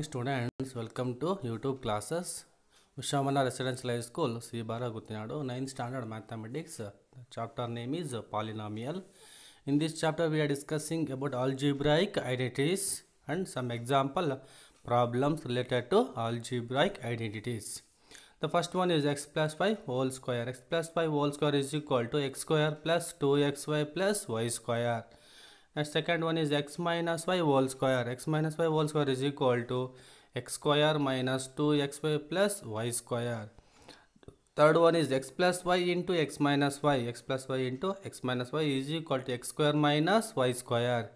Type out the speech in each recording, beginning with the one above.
students welcome to youtube classes vishwamana residential high school sibara gutinado 9th standard mathematics chapter name is polynomial in this chapter we are discussing about algebraic identities and some example problems related to algebraic identities the first one is x plus 5 whole square x plus 5 whole square is equal to x square plus 2xy plus y square and second one is x minus y whole square x minus y whole square is equal to x square minus 2xy plus y square third one is x plus y into x minus y x plus y into x minus y is equal to x square minus y square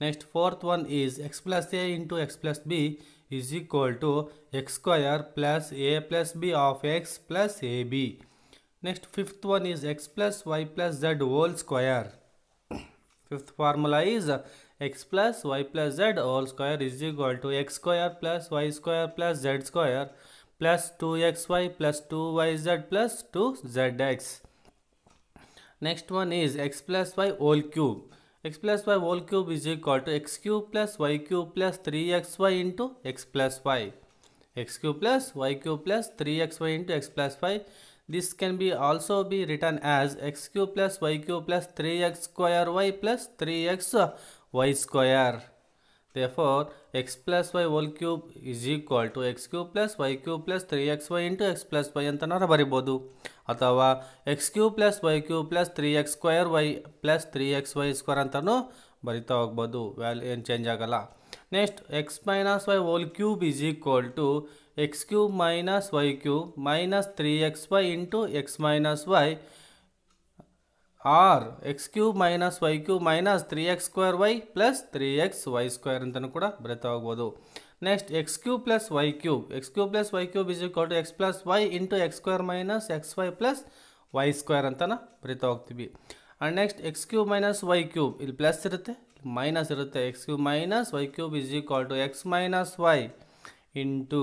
next fourth one is x plus a into x plus b is equal to x square plus a plus b of x plus ab next fifth one is x plus y plus z whole square Fifth formula is x plus y plus z all square is equal to x square plus y square plus z square plus 2xy plus 2yz plus 2zx. Next one is x plus y whole cube. x plus y whole cube is equal to x cube plus y cube plus 3xy into x plus y. x cube plus y cube plus 3xy into x plus y This can be also be written as x cube plus y cube plus 3x square y plus 3x y square. Therefore, x plus y whole cube is equal to x cube plus y cube plus 3xy into x plus y ಅಂತ ನಾವು ಬರಿಬೋದು ಅಥವಾ x cube plus y cube plus 3x square y plus 3xy square ಅಂತಲೂ ಬರಿತಾ ಹೋಗ್ಬೋದು value ಏನು change ಆಗಲ್ಲ next x minus y whole cube is equal to x³ - y³ - 3xy * (x - y) r x³ - y³ - 3x²y + 3xy² ಅಂತಾನೂ ಕೂಡ ಬರೆತಾ ಹೋಗಬಹುದು next x³ + y³ x³ + y³ = x + y * x² - xy + y² ಅಂತಾನೂ ಬರೆತಾ ಹೋಗ್ತೀವಿ ಅಂಡ್ ನೆಕ್ಸ್ಟ್ x³ - y³ ಇಲ್ಲಿ plus ಇರುತ್ತೆ minus ಇರುತ್ತೆ x³ - y³ = x - y into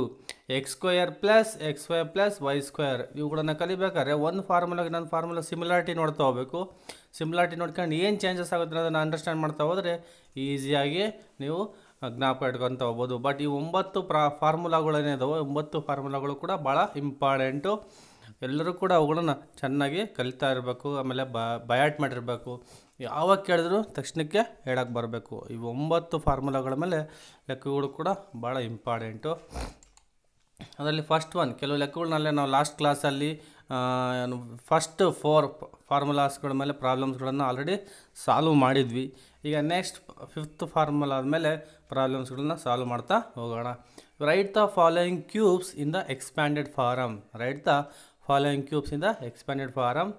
X square plus X Y plus Y square ಇವುಗಳನ್ನು ಕಲಿಬೇಕಾದ್ರೆ ಒಂದು ಫಾರ್ಮುಲಾಗೆ ಇನ್ನೊಂದು ಫಾರ್ಮುಲಾ ಸಿಮಿಲಾರಿಟಿ ನೋಡ್ತಾ ಹೋಗಬೇಕು ಸಿಮಿಲಾರಿಟಿ ನೋಡ್ಕೊಂಡು ಏನು ಚೇಂಜಸ್ ಆಗುತ್ತೆ ಅನ್ನೋದನ್ನು ಅಂಡರ್ಸ್ಟ್ಯಾಂಡ್ ಮಾಡ್ತಾ ಹೋದರೆ ಈಸಿಯಾಗಿ ನೀವು ಜ್ಞಾಪಕ ಇಟ್ಕೊತಾ ಹೋಗ್ಬೋದು ಬಟ್ ಈ ಒಂಬತ್ತು ಪ್ರಾ ಫಾರ್ಮುಲಾಗಳೇನಿದಾವೆ ಒಂಬತ್ತು ಫಾರ್ಮುಲಾಗಳು ಕೂಡ ಭಾಳ ಇಂಪಾರ್ಟೆಂಟು ಎಲ್ಲರೂ ಕೂಡ ಅವುಗಳನ್ನು ಚೆನ್ನಾಗಿ ಕಲಿತಾ ಇರಬೇಕು ಆಮೇಲೆ ಬಯಾಟ್ ಮಾಡಿರಬೇಕು ಯಾವಾಗ ಕೇಳಿದ್ರು ತಕ್ಷಣಕ್ಕೆ ಹೇಳಕ್ಕೆ ಬರಬೇಕು ಈ ಒಂಬತ್ತು ಫಾರ್ಮುಲಾಗಳ ಮೇಲೆ ಲೆಕ್ಕಗಳು ಕೂಡ ಭಾಳ ಇಂಪಾರ್ಟೆಂಟು ಅದರಲ್ಲಿ ಫಸ್ಟ್ ಒನ್ ಕೆಲವು ಲೆಕ್ಕಗಳನ್ನಲ್ಲೇ ನಾವು ಲಾಸ್ಟ್ ಕ್ಲಾಸಲ್ಲಿ ಫಸ್ಟ್ ಫೋರ್ ಫಾರ್ಮುಲಾಸ್ಗಳ ಮೇಲೆ ಪ್ರಾಬ್ಲಮ್ಸ್ಗಳನ್ನು ಆಲ್ರೆಡಿ ಸಾಲ್ವ್ ಮಾಡಿದ್ವಿ ಈಗ ನೆಕ್ಸ್ಟ್ ಫಿಫ್ತ್ ಫಾರ್ಮುಲಾ ಆದಮೇಲೆ ಪ್ರಾಬ್ಲಮ್ಸ್ಗಳನ್ನ ಸಾಲ್ವ್ ಮಾಡ್ತಾ ಹೋಗೋಣ write the following cubes in the expanded form write the following cubes in the expanded form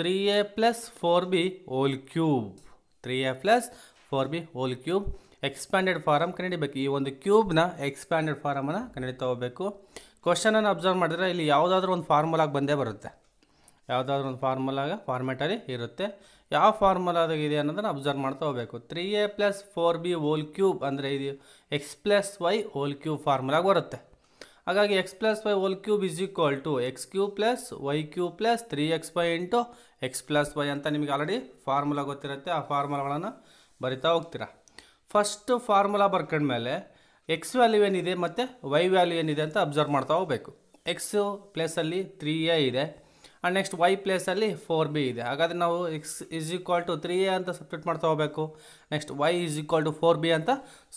three A plus four B whole cube three A plus four B whole cube expanded form ಕನ್ನಡಿಬೇಕು ಈ ಒಂದು ಕ್ಯೂಬ್ನ expanded ಫಾರಮನ್ನು ಕನ್ನಡಿ ಹೋಗಬೇಕು ಕ್ವಶನನ್ನು observe ಮಾಡಿದ್ರೆ ಇಲ್ಲಿ ಯಾವುದಾದ್ರೂ ಒಂದು ಫಾರ್ಮುಲಾಗೆ ಬಂದೇ ಬರುತ್ತೆ ಯಾವುದಾದ್ರೂ ಒಂದು ಫಾರ್ಮುಲಾಗ ಫಾರ್ಮೆಟಲ್ಲಿ ಇರುತ್ತೆ ಯಾವ ಫಾರ್ಮುಲಾದಾಗಿದೆ ಅನ್ನೋದನ್ನು ಅಬ್ಸರ್ವ್ ಮಾಡ್ತಾ ಹೋಗಬೇಕು three A plus four B whole cube ಅಂದರೆ ಇದು X plus Y whole cube ಫಾರ್ಮುಲಾಗೆ ಬರುತ್ತೆ ಹಾಗಾಗಿ X plus Y whole cube is equal to X cube plus Y cube plus three X Y into X plus Y ಅಂತ ನಿಮಗೆ already formula ಗೊತ್ತಿರುತ್ತೆ ಆ ಫಾರ್ಮುಲಾಗಳನ್ನು ಬರಿತಾ ಹೋಗ್ತೀರಾ ಫಸ್ಟ್ ಫಾರ್ಮುಲಾ ಬರ್ಕೊಂಡ್ಮೇಲೆ ಎಕ್ಸ್ ವ್ಯಾಲ್ಯೂ ಏನಿದೆ ಮತ್ತು ವೈ ವ್ಯಾಲ್ಯೂ ಏನಿದೆ ಅಂತ ಅಬ್ಸರ್ವ್ ಮಾಡ್ತಾ ಹೋಗಬೇಕು ಎಕ್ಸ್ ಪ್ಲೇಸಲ್ಲಿ ತ್ರೀ ಎ ಇದೆ ಆ್ಯಂಡ್ ನೆಕ್ಸ್ಟ್ ವೈ ಪ್ಲೇಸಲ್ಲಿ ಫೋರ್ ಬಿ ಇದೆ ಹಾಗಾದರೆ ನಾವು X is equal to three A ಅಂತ ಸಪ್ಟ್ಯೂಟ್ ಮಾಡ್ತಾ ಹೋಗಬೇಕು next Y is equal to four B ಅಂತ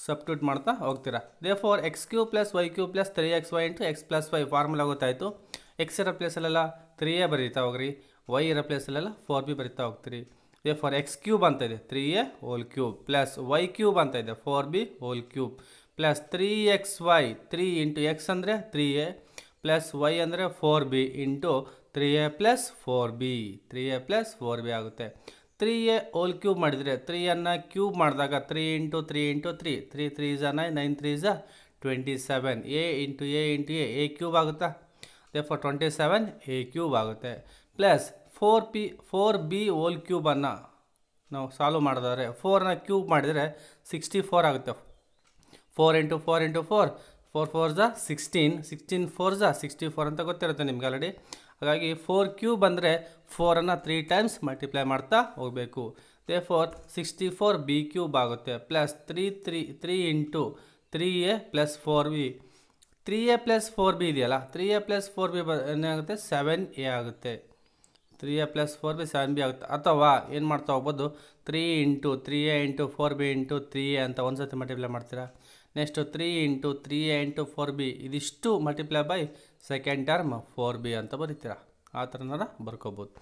ಸಪ್ಟ್ಯೂಟ್ ಮಾಡ್ತಾ ಹೋಗ್ತೀರಾ the four X cube plus Y cube plus three X Y into X plus Y formula ಗೊತ್ತಾಯಿತು X ಇರೋ ಪ್ಲೇಸಲ್ಲೆಲ್ಲ three A ಬರೀತಾ ಹೋಗ್ರಿ ವೈ ಇರೋ ಪ್ಲೇಸಲ್ಲೆಲ್ಲ ಫೋರ್ ಬಿ ಬರಿತಾ ಹೋಗ್ತೀರಿ ಎ ಫಾರ್ ಎಕ್ಸ್ ಕ್ಯೂಬ್ ಅಂತ ಇದೆ three A whole cube plus Y cube ಅಂತ ಇದೆ four B whole cube plus three X Y three into X ಅಂದರೆ ತ್ರೀ ಎ ಪ್ಲಸ್ ವೈ ಅಂದರೆ four B into three A plus four B three A plus four B ಆಗುತ್ತೆ three A whole cube ಮಾಡಿದರೆ ತ್ರೀಯನ್ನು cube ಮಾಡಿದಾಗ three into three into three three three ಝ nine nine three ಝ twenty seven A into A into A A cube ಆಗುತ್ತಾ for twenty seven A cube ಆಗುತ್ತೆ plus four P four B whole ಕ್ಯೂಬನ್ನು ನಾವು solve ಮಾಡಿದ್ರೆ ಫೋರ್ನ cube ಮಾಡಿದರೆ sixty four ಆಗುತ್ತೆ four into four into four four four ಝ sixteen sixteen four ಝ ಸಿಕ್ಸ್ಟಿ ಫೋರ್ ಅಂತ ಗೊತ್ತಿರುತ್ತೆ ನಿಮ್ಗೆ ಆಲ್ರೆಡಿ ಹಾಗಾಗಿ ಫೋರ್ ಕ್ಯೂಬ್ ಅಂದರೆ ಫೋರನ್ನು ತ್ರೀ ಟೈಮ್ಸ್ ಮಲ್ಟಿಪ್ಲೈ ಮಾಡ್ತಾ ಹೋಗಬೇಕು the four sixty four B cube ಆಗುತ್ತೆ plus three three three into three A plus four B three A plus four B ಇದೆಯಲ್ಲ three A plus four B ಬ ಏನಾಗುತ್ತೆ seven A ಆಗುತ್ತೆ three A plus four B seven B ಆಗುತ್ತೆ ಅಥವಾ ಏನು ಮಾಡ್ತಾ ಹೋಗ್ಬೋದು three into three A into four B into three A ಅಂತ ಒಂದು ಸರ್ತಿ ಮಲ್ಟಿಪ್ಲೈ ಮಾಡ್ತೀರಾ next three into three A into four B ಇದಿಷ್ಟು multiply by second term four B ಅಂತ ಬರೀತೀರಾ ಆ ಥರನಾರ ಬರ್ಕೋಬೋದು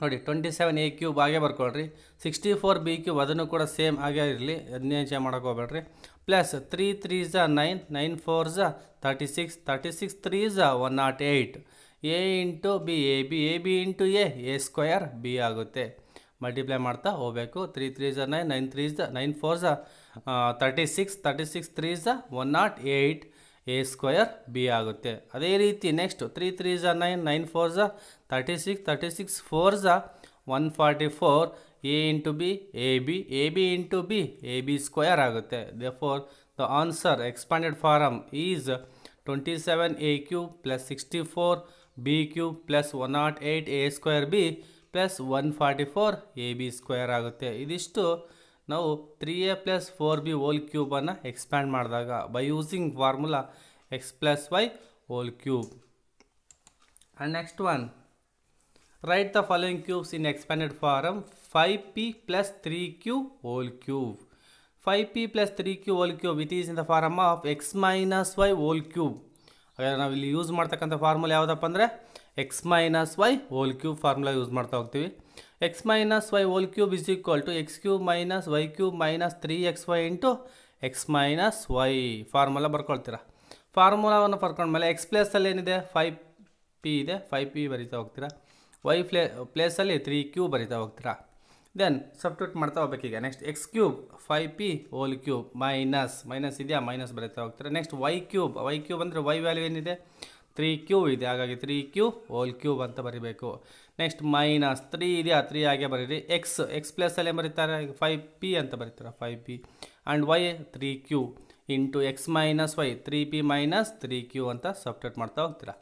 ನೋಡಿ ಟ್ವೆಂಟಿ ಸೆವೆನ್ ಎ ಕ್ಯೂಬ್ ಹಾಗೆ ಬರ್ಕೊಳ್ರಿ ಸಿಕ್ಸ್ಟಿ ಫೋರ್ ಬಿ ಕ್ಯೂಬ್ ಅದನ್ನು ಕೂಡ ಸೇಮ್ ಆಗೇ ಇರಲಿ ಅದನ್ನೇ ಚೇಂಜ್ ಮಾಡೋಕೆ ಹೋಗ್ಬೇಡ್ರಿ plus three three ಝ nine nine four ಝ thirty six thirty six three ಝ one naught eight A into B A B A B into A A square B ಆಗುತ್ತೆ ಮಲ್ಟಿಪ್ಲೈ ಮಾಡ್ತಾ ಹೋಗಬೇಕು three three ಝ nine nine three ಝ nine four ಝ thirty six thirty six three ಝ one naught eight A square B ಆಗುತ್ತೆ ಅದೇ ರೀತಿ next three three ಝ nine nine four ಝ thirty six thirty six four ಝ one forty four A into B A B A B into B A B square ಆಗುತ್ತೆ the four the answer expanded form is twenty seven A cube plus sixty four b³ + 108 a²b + 144 ab² ಆಗುತ್ತೆ ಇದಿಷ್ಟೂ ನಾವು 3a + 4b³ ಅನ್ನು expand ಮಾಡಿದಾಗ by using formula x + y³ and next 1 write the following cubes in expanded form 5p + 3q³ 5p + 3q³ ವಿಥೀಸ್ in the form of x - y³ ಹಾಗಾದರೆ ನಾವು ಇಲ್ಲಿ use ಮಾಡ್ತಕ್ಕಂಥ formula ಯಾವುದಪ್ಪ ಅಂದರೆ X minus Y whole cube formula use ಮಾಡ್ತಾ ಹೋಗ್ತೀವಿ X minus Y whole cube is equal to X cube minus Y cube minus three X Y into X minus Y formula ಬರ್ಕೊಳ್ತೀರಾ ಫಾರ್ಮುಲಾವನ್ನು ಬರ್ಕೊಂಡ್ಮೇಲೆ X ಪ್ಲೇಸಲ್ಲಿ ಏನಿದೆ five P ಇದೆ five P ಬರಿತಾ ಹೋಗ್ತೀರಾ ವೈ ಪ್ಲೇ ಪ್ಲೇಸಲ್ಲಿ ತ್ರೀ ಕ್ಯೂ ಬರಿತಾ ಹೋಗ್ತೀರಾ ದೆನ್ ಸಬ್ಟ್ಯೂಟ್ ಮಾಡ್ತಾ ಹೋಗ್ಬೇಕು ಈಗ next X cube five P whole cube minus minus ಇದೆಯಾ ಮೈನಸ್ ಬರೀತಾ ಹೋಗ್ತಾರೆ next y cube y cube ಅಂದರೆ ವೈ ವ್ಯಾಲ್ಯೂ ಏನಿದೆ ತ್ರೀ ಕ್ಯೂ ಇದೆ ಹಾಗಾಗಿ ತ್ರೀ ಕ್ಯೂ ಓಲ್ ಕ್ಯೂಬ್ ಅಂತ ಬರೀಬೇಕು ನೆಕ್ಸ್ಟ್ ಮೈನಸ್ ತ್ರೀ ಇದೆಯಾ ತ್ರೀ ಹಾಗೆ ಬರೀರಿ ಎಕ್ಸ್ ಎಕ್ಸ್ ಪ್ಲಸಲ್ಲೇ ಬರೀತಾರೆ ಫೈ ಪಿ ಅಂತ ಬರೀತಾರೆ five p and y three q into X minus y three p minus three q ಅಂತ ಸಪ್ರೇಟ್ ಮಾಡ್ತಾ ಹೋಗ್ತೀರಾ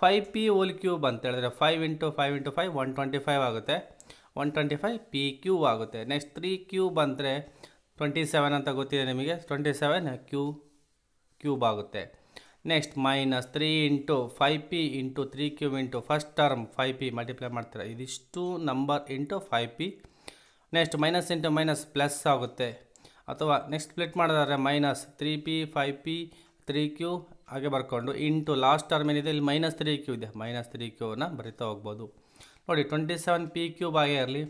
ಫೈವ್ ಪಿ ಓಲ್ ಕ್ಯೂಬ್ ಅಂತ ಹೇಳಿದ್ರೆ five into five into five one twenty five ಆಗುತ್ತೆ one twenty five p cube ಆಗುತ್ತೆ next three q ಬಂದರೆ twenty seven ಅಂತ ಗೊತ್ತಿದೆ ನಿಮಗೆ ಟ್ವೆಂಟಿ ಸೆವೆನ್ ಕ್ಯೂ ಕ್ಯೂಬ್ ಆಗುತ್ತೆ next minus three into five p into three q into first term five p multiply ಮಾಡ್ತಾರೆ ಇದಿಷ್ಟು number into five p next minus into minus plus ಆಗುತ್ತೆ ಅಥವಾ next split ಮಾಡಿದ್ರೆ minus three p five p three q ಹಾಗೆ ಬರ್ಕೊಂಡು into last term ಏನಿದೆ ಇಲ್ಲಿ minus three q ಇದೆ ಮೈನಸ್ ತ್ರೀ ಕ್ಯೂನ ಬರಿತಾ ಹೋಗ್ಬೋದು ನೋಡಿ ಟ್ವೆಂಟಿ ಸೆವೆನ್ ಪಿ ಕ್ಯೂಬ್ ಆಗೇ ಇರಲಿ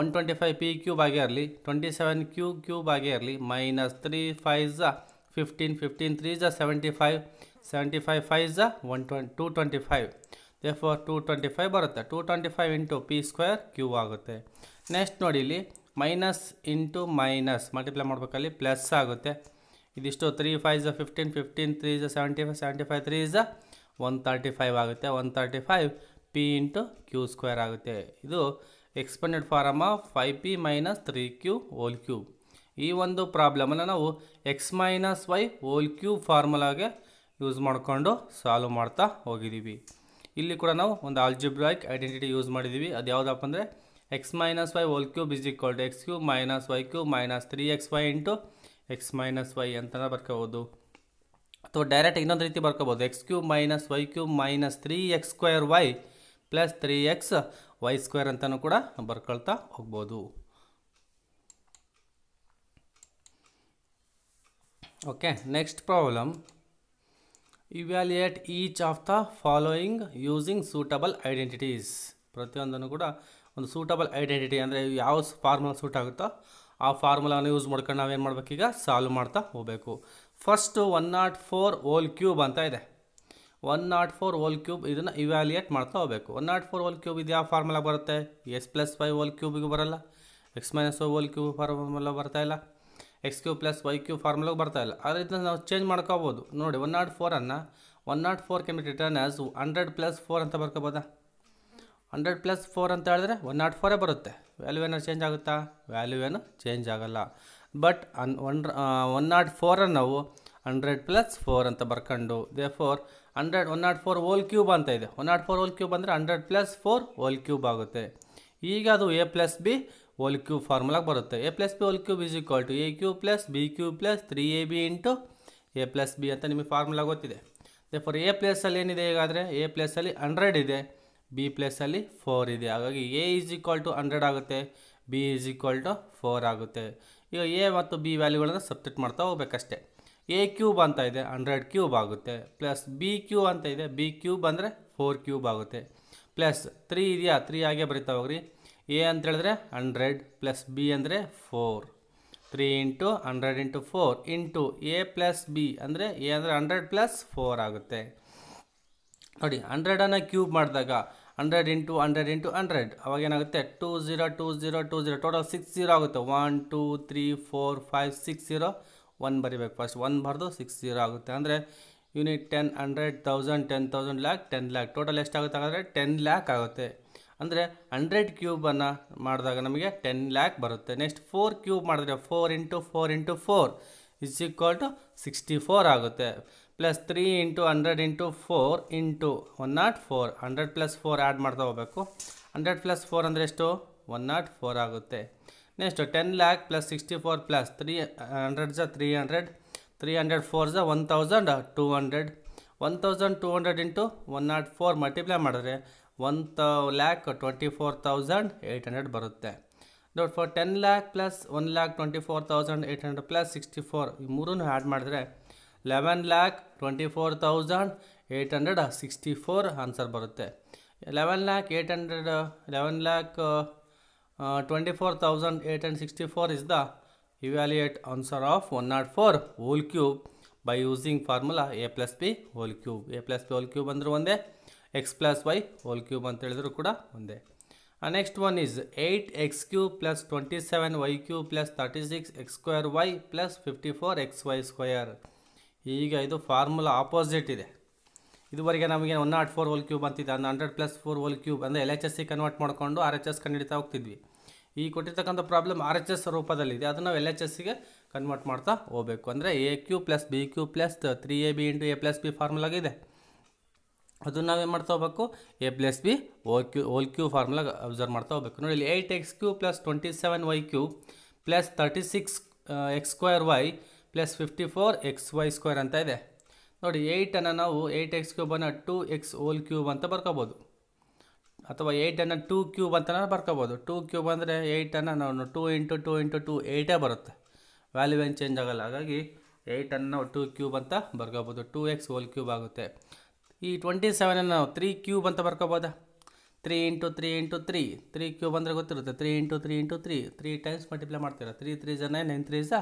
one twenty five p cube ಆಗೇ ಇರಲಿ ಟ್ವೆಂಟಿ ಸೆವೆನ್ ಕ್ಯೂ ಕ್ಯೂಬ್ ಆಗೇ ಇರಲಿ ಮೈನಸ್ ತ್ರೀ ಫೈವ್ ಝ ಫಿಫ್ಟೀನ್ ಫಿಫ್ಟೀನ್ ತ್ರೀ ಝ seventy five seventy five five ಝ one twenty two twenty five a four two twenty five ಬರುತ್ತೆ two twenty five into p square q ಆಗುತ್ತೆ next ನೋಡಿ ಇಲ್ಲಿ minus into minus multiply ಮಾಡಬೇಕಲ್ಲಿ plus ಆಗುತ್ತೆ ಇದಿಷ್ಟು three five ಝ ಫಿಫ್ಟೀನ್ ಫಿಫ್ಟೀನ್ ತ್ರೀ ಝ seventy five seventy five three ಝ ಒನ್ ತರ್ಟಿ ಫೈವ್ ಆಗುತ್ತೆ one thirty five p into q square ಆಗುತ್ತೆ ಇದು expanded form of five p minus three q whole cube ಈ ಒಂದು ಪ್ರಾಬ್ಲಮನ್ನು ನಾವು x minus y whole cube ಫಾರ್ಮುಲಾಗೆ ಯೂಸ್ ಮಾಡಿಕೊಂಡು ಸಾಲ್ವ್ ಮಾಡ್ತಾ ಹೋಗಿದ್ದೀವಿ ಇಲ್ಲಿ ಕೂಡ ನಾವು ಒಂದು ಆಲ್ಜಿಬ್ರಾಯಿಕ್ ಐಡೆಂಟಿಟಿ ಯೂಸ್ ಮಾಡಿದ್ದೀವಿ ಅದು ಯಾವುದಪ್ಪ ಅಂದರೆ X minus y whole cube is equal to X cube minus y cube minus three X Y into X minus y ಅಂತ ಬರ್ಕೋಬೋದು ಅಥವಾ ಡೈರೆಕ್ಟ್ ಇನ್ನೊಂದು ರೀತಿ ಬರ್ಕೋಬೋದು x cube minus Y cube minus three x square y plus three X y square ಅಂತಲೂ ಕೂಡ ಬರ್ಕೊಳ್ತಾ ಹೋಗ್ಬೋದು okay next problem evaluate each of the following using suitable identities ಪ್ರತಿಯೊಂದನ್ನು ಕೂಡ ಒಂದು ಸೂಟಬಲ್ ಐಡೆಂಟಿಟಿ ಅಂದರೆ ಯಾವ ಫಾರ್ಮುಲಾ ಸೂಟ್ ಆಗುತ್ತೋ ಆ ಫಾರ್ಮುಲಾನ ಯೂಸ್ ಮಾಡ್ಕೊಂಡು ನಾವೇನು ಮಾಡಬೇಕೀಗ ಸಾಲ್ವ್ ಮಾಡ್ತಾ ಹೋಗಬೇಕು first one nought four whole cube ಅಂತ ಇದೆ one nought four whole cube ಇದನ್ನು ಇವ್ಯಾಲ್ಯೂಯೇಟ್ ಮಾಡ್ತಾ ಹೋಗಬೇಕು one nought four whole cube ಇದು ಯಾವ ಫಾರ್ಮುಲ ಬರುತ್ತೆ ಎಸ್ ಪ್ಲಸ್ ವೈ ಓಲ್ ಕ್ಯೂಬಿಗೆ ಬರಲ್ಲ ಎಕ್ಸ್ ಮೈನಸ್ ಓ ಓಲ್ ಕ್ಯೂಬ್ ಫಾರ್ಮುಲ ಬರ್ತಾ ಇಲ್ಲ x cube plus Y cube ಫಾರ್ಮುಲಾಗೆ ಬರ್ತಾ ಇಲ್ಲ ಆದರೆ ಇದನ್ನು ನಾವು ಚೇಂಜ್ ಮಾಡ್ಕೋಬೋದು ನೋಡಿ ಒನ್ ನಾಟ್ ಫೋರನ್ನು one nought four can be written as hundred plus four ಅಂತ ಬರ್ಕೋಬೋದಾ ಹಂಡ್ರೆಡ್ ಪ್ಲಸ್ ಫೋರ್ ಅಂತ ಹೇಳಿದ್ರೆ ಒನ್ ನಾಟ್ ಫೋರೇ ಬರುತ್ತೆ ವ್ಯಾಲ್ಯೂ ಏನಾರು ಚೇಂಜ್ ಆಗುತ್ತಾ ವ್ಯಾಲ್ಯೂ ಏನು ಚೇಂಜ್ ಆಗೋಲ್ಲ ಬಟ್ ಅನ್ ಒನ್ ಒನ್ ನಾಟ್ ಫೋರನ್ನು ನಾವು ಹಂಡ್ರೆಡ್ ಪ್ಲಸ್ ಫೋರ್ ಅಂತ ಬರ್ಕೊಂಡು ದೇ four hundred one nought four whole cube ಅಂತ ಇದೆ one nought four whole cube ಅಂದರೆ hundred plus four whole cube ಆಗುತ್ತೆ ಈಗ ಅದು a plus b whole cube ಫಾರ್ಮುಲಾಗೆ ಬರುತ್ತೆ a plus b whole cube is equal to a cube plus b cube plus three a B into a plus b ಅಂತ ನಿಮಗೆ formula ಗೊತ್ತಿದೆ for a ಪ್ಲೇಸಲ್ಲಿ ಏನಿದೆ ಹೇಗಾದರೆ ಎ ಪ್ಲೇಸಲ್ಲಿ ಹಂಡ್ರೆಡ್ ಇದೆ ಬಿ ಪ್ಲೇಸಲ್ಲಿ ಫೋರ್ ಇದೆ ಹಾಗಾಗಿ a is equal to hundred ಆಗುತ್ತೆ b is equal to four ಆಗುತ್ತೆ ಈಗ ಎ ಮತ್ತು ಬಿ ವ್ಯಾಲ್ಯೂಗಳನ್ನು ಸಬ್ಸ್ಟಿಟ್ ಮಾಡ್ತಾ ಹೋಗ್ಬೇಕಷ್ಟೇ ಎ ಕ್ಯೂಬ್ ಅಂತ ಇದೆ ಹಂಡ್ರೆಡ್ ಕ್ಯೂಬ್ ಆಗುತ್ತೆ ಪ್ಲಸ್ ಬಿ ಕ್ಯೂ ಅಂತ ಇದೆ ಬಿ ಕ್ಯೂಬ್ ಅಂದರೆ ಫೋರ್ ಕ್ಯೂಬ್ ಆಗುತ್ತೆ ಪ್ಲಸ್ ತ್ರೀ ಇದೆಯಾ ತ್ರೀ ಹಾಗೆ ಬರಿತಾ ಹೋಗ್ರಿ ಎ ಅಂತೇಳಿದ್ರೆ ಹೇಳಿದ್ರೆ ಹಂಡ್ರೆಡ್ ಪ್ಲಸ್ ಬಿ ಅಂದರೆ four three into hundred into four into a plus b ಅಂದರೆ ಎ ಅಂದರೆ ಹಂಡ್ರೆಡ್ ಪ್ಲಸ್ ಫೋರ್ ಆಗುತ್ತೆ ನೋಡಿ ಹಂಡ್ರೆಡನ್ನು ಕ್ಯೂಬ್ ಮಾಡಿದಾಗ hundred into hundred into hundred ಅವಾಗ ಏನಾಗುತ್ತೆ two zero two zero two zero total six zero ಆಗುತ್ತೆ one two three four five six zero one ಬರಿಬೇಕು ಫಸ್ಟ್ ಒನ್ ಬರೆದು ಸಿಕ್ಸ್ ಜೀರೋ ಆಗುತ್ತೆ ಅಂದರೆ unit ten hundred thousand ten thousand lakh ten lakh total ಎಷ್ಟಾಗುತ್ತೆ ಹಾಗಾದರೆ ten lac ಆಗುತ್ತೆ ಅಂದರೆ hundred ಕ್ಯೂಬನ್ನು ಮಾಡಿದಾಗ ನಮಗೆ ಟೆನ್ ಲ್ಯಾಕ್ ಬರುತ್ತೆ ನೆಕ್ಸ್ಟ್ ಫೋರ್ ಕ್ಯೂಬ್ ಮಾಡಿದ್ರೆ four into four into four is equal to sixty four ಆಗುತ್ತೆ plus three into hundred into four into one nought four hundred plus four add ಮಾಡ್ತಾ ಹೋಗ್ಬೇಕು ಹಂಡ್ರೆಡ್ ಪ್ಲಸ್ ಫೋರ್ ಅಂದರೆ ಎಷ್ಟು one nought four ಆಗುತ್ತೆ next ten lakh plus sixty four plus three hundred ಜ three hundred three hundred four ಜ one thousand two hundred one thousand two hundred into one nought four multiply ಮಾಡಿದ್ರೆ one ತೌ lakh twenty four thousand eight hundred ಬರುತ್ತೆ ನೋಡಿ for ten lakh plus one lakh twenty four thousand eight hundred plus sixty four ಈ ಮೂರೂ add ಮಾಡಿದ್ರೆ eleven lakh twenty four thousand eight hundred sixty four answer ಬರುತ್ತೆ eleven lakh eight hundred eleven lakh twenty four four sixty is the evaluate answer of one nought four whole cube by using formula A plus b whole cube a plus p whole cube ಅಂದರೂ ಒಂದೇ x plus Y whole cube ಅಂತ ಹೇಳಿದ್ರು ಕೂಡ ಒಂದೇ next one is eight x cube plus twenty seven y cube plus thirty six x square y plus fifty four x y square ಈಗ ಇದು formula opposite ಇದೆ ಇದುವರೆಗೆ ನಮಗೆ one nought four whole cube ಅಂತಿದೆ ಅದನ್ನು hundred plus four whole cube ಅಂದರೆ L H S ಸಿ convert ಮಾಡಿಕೊಂಡು ಆರ್ ಎಚ್ ಎಸ್ ಕಂಡು ಹೋಗ್ತಿದ್ವಿ ಈ ಕೊಟ್ಟಿರ್ತಕ್ಕಂಥ ಪ್ರಾಬ್ಲಮ್ ಆರ್ ಎಚ್ ಎಸ್ ರೂಪದಲ್ಲಿ ಇದೆ ಅದನ್ನು ನಾವು ಎಲ್ ಎಚ್ ಎಸ್ಸಿಗೆ ಕನ್ವರ್ಟ್ ಮಾಡ್ತಾ ಹೋಗಬೇಕು ಅಂದರೆ a cube plus b cube plus three a B into a plus b ಫಾರ್ಮುಲಾಗಿದೆ ಅದನ್ನು ನಾವೇನು ಮಾಡ್ತಾ ಹೋಗ್ಬೇಕು ಎ ಪ್ಲಸ್ ಬಿ ಓ ಕ್ಯೂ ಓಲ್ ಕ್ಯೂ ಫಾರ್ಮುಲಾಗ ಅಬ್ಸರ್ವ್ ಮಾಡ್ತಾ ಹೋಗ್ಬೇಕು ನೋಡಿ ಇಲ್ಲಿ eight x cube plus twenty seven y cube plus thirty six x square y plus fifty four x y square ಅಂತ ಇದೆ ನೋಡಿ ಏಯ್ಟನ್ನು ನಾವು ಏಯ್ಟ್ ಎಕ್ಸ್ ಕ್ಯೂಬನ್ನು ಟೂ ಎಕ್ಸ್ ಓಲ್ ಕ್ಯೂಬ್ ಅಂತ ಬರ್ಕೋಬೋದು ಅಥವಾ ಏಯ್ಟನ್ನು ಟೂ ಕ್ಯೂಬ್ ಅಂತಲೇ ಬರ್ಕೋಬೋದು ಟೂ ಕ್ಯೂಬ್ ಅಂದರೆ ಏಯ್ಟನ್ನು ನಾವು two into two into two ಏಯ್ಟೇ ಬರುತ್ತೆ ವ್ಯಾಲ್ಯೂ ಏನು ಚೇಂಜ್ ಆಗೋಲ್ಲ ಹಾಗಾಗಿ ಏಯ್ಟನ್ನು ನಾವು ಟೂ ಕ್ಯೂಬ್ ಅಂತ ಬರ್ಕೋಬೋದು ಟೂ ಎಕ್ಸ್ ಹೋಲ್ ಕ್ಯೂಬ್ ಆಗುತ್ತೆ ಈ ಟ್ವೆಂಟಿ ಸೆವೆನನ್ನು ನಾವು ತ್ರೀ ಕ್ಯೂಬ್ ಅಂತ ಬರ್ಕೋಬೋದಾ three into three into three three cube ಅಂದರೆ ಗೊತ್ತಿರುತ್ತೆ three into three into three three times multiply ಮಾಡ್ತೀರಾ ತ್ರೀ ತ್ರೀ ಜನ ನೈನ್ ತ್ರೀ ಸ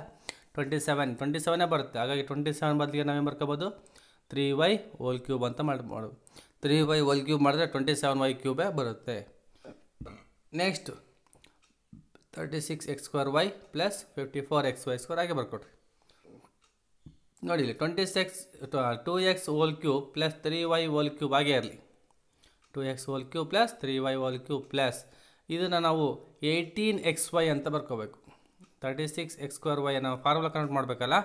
ಟ್ವೆಂಟಿ ಸೆವೆನ್ ಟ್ವೆಂಟಿ ಸೆವೆನೇ ಬರುತ್ತೆ ಹಾಗಾಗಿ ಟ್ವೆಂಟಿ ಸೆವೆನ್ ಬದಲಿಗೆ ನಾವೇನು ಬರ್ಕೋಬೋದು ತ್ರೀ ವೈ ಹೋಲ್ ಕ್ಯೂಬ್ ಅಂತ ಮಾಡಿ ಮಾಡೋದು ತ್ರೀ ವೈ ವೋಲ್ ಕ್ಯೂಬ್ ಮಾಡಿದ್ರೆ ಟ್ವೆಂಟಿ ಸೆವೆನ್ ವೈ ಕ್ಯೂಬೇ ಬರುತ್ತೆ next thirty six x square y plus fifty four x y square ಹಾಗೆ ಬರ್ಕೊಟ್ರಿ ನೋಡಿ ಇಲ್ಲಿ twenty six two x whole cube plus three y whole cube ಆಗೇ ಇರಲಿ two x whole cube plus three y whole cube plus ಇದನ್ನು ನಾವು eighteen x y ಅಂತ ಬರ್ಕೋಬೇಕು thirty six x square y ನಾವು ಫಾರ್ಮುಲಾ ಕನೆಕ್ಟ್ ಮಾಡಬೇಕಲ್ಲ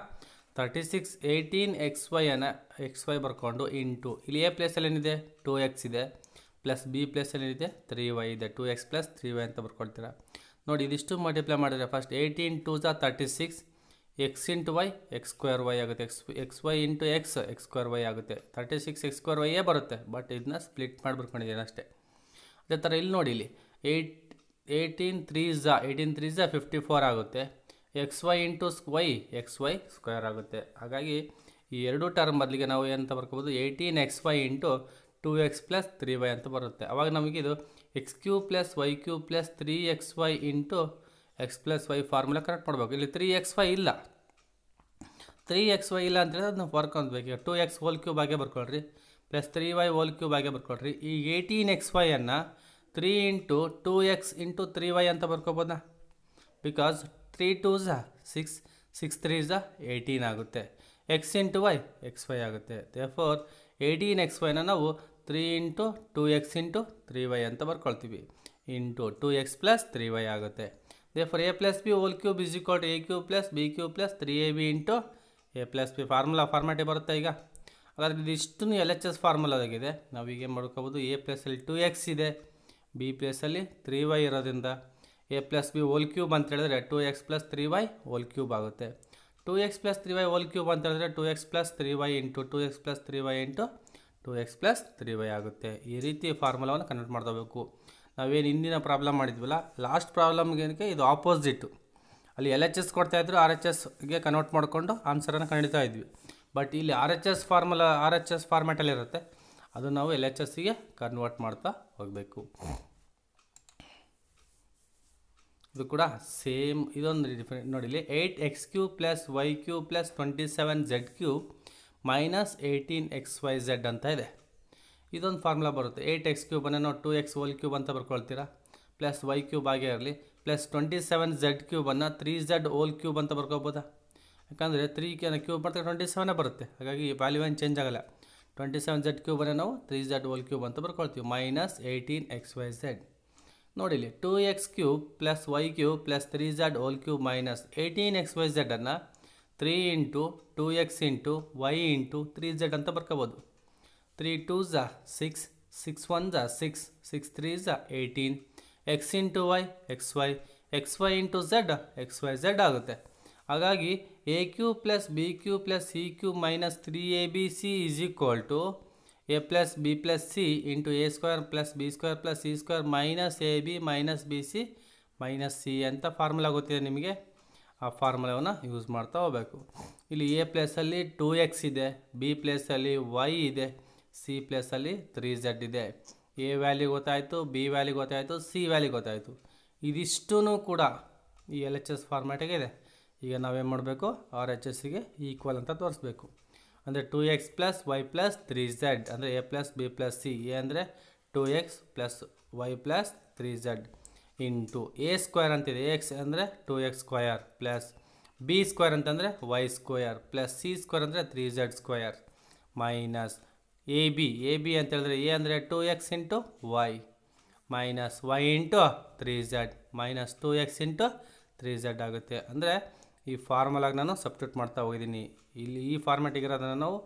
thirty six eighteen x ವೈಯನ್ನು x y ಬರ್ಕೊಂಡು ಇನ್ ಟು ಇಲ್ಲಿ ಎ ಪ್ಲೇಸಲ್ಲಿ ಏನಿದೆ ಟೂ ಎಕ್ಸ್ ಇದೆ ಪ್ಲಸ್ ಬಿ ಪ್ಲೇಸಲ್ಲಿ ಏನಿದೆ ತ್ರೀ ವೈ ಇದೆ two x plus three y ಅಂತ ಬರ್ಕೊಳ್ತೀರಾ ನೋಡಿ ಇದಿಷ್ಟು ಮಲ್ಟಿಪ್ಲೈ ಮಾಡಿದರೆ first eighteen two thirty six x into y x square y ಆಗುತ್ತೆ x x Y into x x square y ಆಗುತ್ತೆ ತರ್ಟಿ ಸಿಕ್ಸ್ ಎಕ್ಸ್ ಸ್ಕ್ವೇರ್ ವೈಯೇ ಬರುತ್ತೆ ಬಟ್ ಇದನ್ನ ಸ್ಪ್ಲಿಟ್ ಮಾಡಿ ಬರ್ಕೊಂಡಿದ್ದೀನಿ ಅಷ್ಟೇ ಅದೇ ಥರ ಇಲ್ಲಿ ನೋಡಿ ಇಲ್ಲಿ eight eighteen three ಝ eighteen three ಝ ಫಿಫ್ಟಿ ಫೋರ್ ಆಗುತ್ತೆ x Y into y x y square ಆಗುತ್ತೆ ಹಾಗಾಗಿ ಈ ಎರಡು ಟರ್ಮ್ ಬದಲಿಗೆ ನಾವು ಏನಂತ ಬರ್ಕೋಬೋದು eighteen x Y into two x plus three y ಅಂತ ಬರುತ್ತೆ ಅವಾಗ ನಮಗಿದು x cube plus Y cube plus three X Y into X plus Y formula correct ಮಾಡಬೇಕು ಇಲ್ಲಿ ತ್ರೀ ಎಕ್ಸ್ ವೈ ಇಲ್ಲ ತ್ರೀ ಎಕ್ಸ್ ವೈ ಇಲ್ಲ ಅಂತೇಳಿದ್ರೆ ಅದನ್ನ ಬರ್ಕೊಬೇಕು ಈಗ ಟೂ ಎಕ್ಸ್ ಹೋಲ್ ಕ್ಯೂಬ್ ಆಗೇ ಬರ್ಕೊಳ್ರಿ plus three y whole cube ಆಗೇ ಬರ್ಕೊಳ್ರಿ ಈ ಏಯ್ಟೀನ್ ಎಕ್ಸ್ ವೈಯನ್ನು three into two x into three y ಅಂತ ಬರ್ಕೋಬೋದಾ because three two za six six three ಝ eighteen ಆಗುತ್ತೆ x into y x y ಆಗುತ್ತೆ ದೇಫೋರ್ ಏಯ್ಟೀನ್ ಎಕ್ಸ್ ವೈನ ನಾವು three into two x into three y ಅಂತ ಬರ್ಕೊಳ್ತೀವಿ into two x plus three y ಆಗುತ್ತೆ therefore a plus b whole cube is equal A cube plus b cube plus three a B into a plus b formula ಫಾರ್ಮ್ಯಾಟೇ ಬರುತ್ತೆ ಈಗ ಹಾಗಾದ್ರೆ ಇದು ಇಷ್ಟು L H S ಫಾರ್ಮುಲಾದಾಗಿದೆ ನಾವು ಈಗ ಮಾಡ್ಕೋಬೋದು ಎ ಅಲ್ಲಿ ಟೂ ಎಕ್ಸ್ ಇದೆ ಬಿ ಪ್ಲಸಲ್ಲಿ ತ್ರೀ ವೈ ಇರೋದ್ರಿಂದ a plus b whole cube ಅಂತ ಹೇಳಿದ್ರೆ two x plus three y whole cube ಆಗುತ್ತೆ two x plus three y whole cube ಅಂತ ಹೇಳಿದ್ರೆ two x plus three y into two x plus three y into two x plus three y ಆಗುತ್ತೆ ಈ ರೀತಿ ಫಾರ್ಮುಲಾವನ್ನು convert ಮಾಡ್ಕೋಬೇಕು ನಾವೇನು ಹಿಂದಿನ problem ಮಾಡಿದ್ವಲ್ಲ last ಪ್ರಾಬ್ಲಮ್ಗೆ ಇದು ಆಪೋಸಿಟ್ ಅಲ್ಲಿ ಎಲ್ ಎಚ್ ಎಸ್ ಕೊಡ್ತಾ ಕೊಡ್ತಾಯಿದ್ರು ಆರ್ ಎಚ್ ಎಸ್ಗೆ ಕನ್ವರ್ಟ್ ಮಾಡಿಕೊಂಡು ಆನ್ಸರನ್ನು ಕಂಡಿತಾ ಇದ್ವಿ ಬಟ್ ಇಲ್ಲಿ R H S formula R H S ಫಾರ್ಮ್ಯಾಟಲ್ಲಿರುತ್ತೆ ಅದು ನಾವು ಎಲ್ ಎಚ್ ಎಸ್ಸಿಗೆ ಕನ್ವರ್ಟ್ ಮಾಡ್ತಾ ಹೋಗಬೇಕು ಇದು ಕೂಡ ಸೇಮ್ ಇದೊಂದು ಡಿಫ್ರೆಂಟ್ ನೋಡಿಲಿ eight x cube plus Y cube plus twenty seven z cube minus eighteen x y z ಅಂತ ಇದೆ ಇದೊಂದು ಫಾರ್ಮುಲಾ ಬರುತ್ತೆ ಏಯ್ಟ್ ಎಕ್ಸ್ ಕ್ಯೂಬನ್ನು ನಾವು ಟು ಎಕ್ಸ್ ಓಲ್ ಕ್ಯೂಬ್ ಅಂತ ಬರ್ಕೊಳ್ತೀರಾ ಪ್ಲಸ್ ವೈ ಕ್ಯೂಬ್ ಆಗೇ ಇರಲಿ ಪ್ಲಸ್ ಟ್ವೆಂಟಿ ಸೆವೆನ್ ಝೆಡ್ ಕ್ಯೂಬನ್ನು ತ್ರೀ ಝೆಡ್ ಓಲ್ ಕ್ಯೂಬ್ ಅಂತ ಬರ್ಕೋಬೋದಾ ಯಾಕಂದರೆ ತ್ರೀ ಕ್ಯೂನ ಕ್ಯೂಬ್ ಮಾಡ್ತಾರೆ ಟ್ವೆಂಟಿ ಸೆವೆನೇ ಬರುತ್ತೆ ಹಾಗಾಗಿ ವ್ಯಾಲ್ಯೂ ಏನು ಚೇಂಜ್ ಆಗಲ್ಲ ಟ್ವೆಂಟಿ ಸೆವೆನ್ ಝೆಡ್ ಕ್ಯೂಬನ್ನು ನಾವು ತ್ರೀ ಝೆಡ್ ಓಲ್ ಕ್ಯೂಬ್ ಅಂತ ಬರ್ಕೊಳ್ತೀವಿ minus eighteen x y z ನೋಡಿ ಇಲ್ಲಿ two x cube plus Y cube plus three z whole cube minus eighteen x y ಝಡನ್ನು three into two x into y into three z ಅಂತ ಬರ್ಕೋಬೋದು three two za six six one za six six three ಝ eighteen x into y x y x Y into z x y z ಆಗುತ್ತೆ ಹಾಗಾಗಿ a cube plus b cube plus c cube minus three a b c is equal to a plus b plus c into a square plus b square plus c square minus a b minus b c minus c ಅಂತ formula ಗೊತ್ತಿದೆ ನಿಮಗೆ ಆ ಫಾರ್ಮುಲಾವನ್ನು use ಮಾಡ್ತಾ ಹೋಗಬೇಕು ಇಲ್ಲಿ a ಪ್ಲಸ್ಸಲ್ಲಿ two x ಇದೆ ಬಿ ಪ್ಲಸ್ಸಲ್ಲಿ ವೈ ಇದೆ ಸಿ ಪ್ಲಸ್ಸಲ್ಲಿ ತ್ರೀ ಝಡ್ ಇದೆ ಎ ವ್ಯಾಲ್ಯೂ ಗೊತ್ತಾಯಿತು ಬಿ ವ್ಯಾಲ್ಯೂ ಗೊತ್ತಾಯಿತು ಸಿ ವ್ಯಾಲಿ ಗೊತ್ತಾಯಿತು ಇದಿಷ್ಟೂ ಕೂಡ ಈ ಎಲ್ ಎಚ್ ಎಸ್ ಫಾರ್ಮ್ಯಾಟಿಗೆ ಇದೆ ಈಗ ನಾವೇನು ಮಾಡಬೇಕು ಆರ್ ಎಚ್ ಎಸ್ಸಿಗೆ ಈಕ್ವಲ್ ಅಂತ ತೋರಿಸ್ಬೇಕು ಅಂದರೆ two x plus y plus three z ಅಂದರೆ a plus b plus c a ಅಂದರೆ two x plus y plus three z into a square ಅಂತಿದೆ ಎ ಎಕ್ಸ್ ಅಂದರೆ two x square plus b square ಅಂತಂದರೆ y square plus c square ಅಂದರೆ three z square minus a B A b ಅಂತ ಹೇಳಿದ್ರೆ a ಅಂದರೆ two x into y minus y into three z minus two x into three z ಆಗುತ್ತೆ ಅಂದರೆ ಈ ಫಾರ್ಮುಲಾಗಿ ನಾನು substitute ಮಾಡ್ತಾ ಹೋಗಿದ್ದೀನಿ ಇಲ್ಲಿ ಈ ಫಾರ್ಮ್ಯಾಟಿಗಿರೋದನ್ನು ನಾವು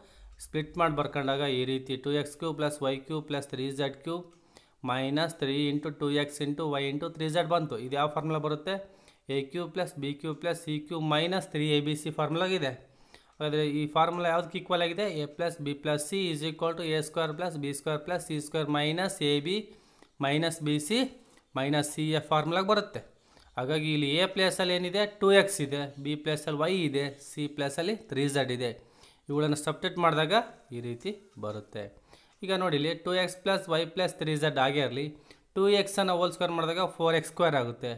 ಸ್ಪ್ಲಿಟ್ ಮಾಡಿ ಬರ್ಕೊಂಡಾಗ ಈ ರೀತಿ two X cube plus Y cube plus three z cube minus three into two x into y into three z ಬಂತು ಇದು ಯಾವ ಫಾರ್ಮುಲಾ ಬರುತ್ತೆ a cube plus b cube plus c cube minus three a b c ಫಾರ್ಮುಲಾಗಿದೆ ಹಾಗಾದರೆ ಈ formula ಯಾವುದಕ್ಕೆ equal ಆಗಿದೆ a plus b plus c is equal to a square plus b square plus c square minus a b minus b c minus c a ಫಾರ್ಮುಲಾಗೆ ಬರುತ್ತೆ ಹಾಗಾಗಿ ಇಲ್ಲಿ a ಪ್ಲೇಸಲ್ಲಿ ಏನಿದೆ ಟೂ ಎಕ್ಸ್ ಇದೆ ಬಿ ಪ್ಲೇಸಲ್ಲಿ ವೈ ಇದೆ ಸಿ ಪ್ಲೇಸಲ್ಲಿ ತ್ರೀ ಝಡ್ ಇದೆ ಇವುಗಳನ್ನು ಸಪ್ಟೆಟ್ ಮಾಡಿದಾಗ ಈ ರೀತಿ ಬರುತ್ತೆ ಈಗ ನೋಡಿ ಇಲ್ಲಿ two x plus y plus three z ಆಗೇ ಇರಲಿ ಟು ಎಕ್ಸನ್ನು ಹೋಲ್ ಸ್ಕ್ವೇರ್ ಮಾಡಿದಾಗ ಫೋರ್ ಎಕ್ಸ್ ಸ್ಕ್ವೇರ್ ಆಗುತ್ತೆ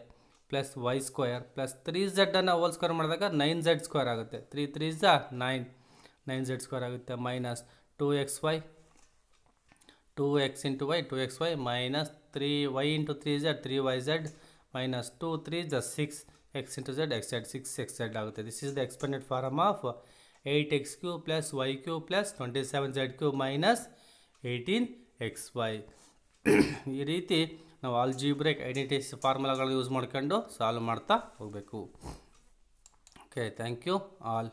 plus y square plus three ಝಡ್ಡನ್ನು ಹೋಲ್ ಸ್ಕ್ವೇರ್ ಮಾಡಿದಾಗ ನೈನ್ ಝಡ್ ಸ್ಕ್ವೇರ್ ಆಗುತ್ತೆ three three ಝ nine nine z square ಆಗುತ್ತೆ minus two x y two x into y two x y minus three y into three z three y z minus 2, 3 is the 6, x into z, x z, 6, x z ಆಗುತ್ತೆ. This is the expanded form of 8x cube plus y cube plus 27z cube minus 18xy. ಈ ರೀತಿ ನಾವು ಆಲ್ಜಿಬ್ರೇಕ್ ಐಡೆಂಟಿಸ್ ಫಾರ್ಮುಲಾಗಳು use ಮಾಡ್ಕೊಂಡು solve ಮಾಡ್ತಾ ಹೋಗಬೇಕು okay thank you all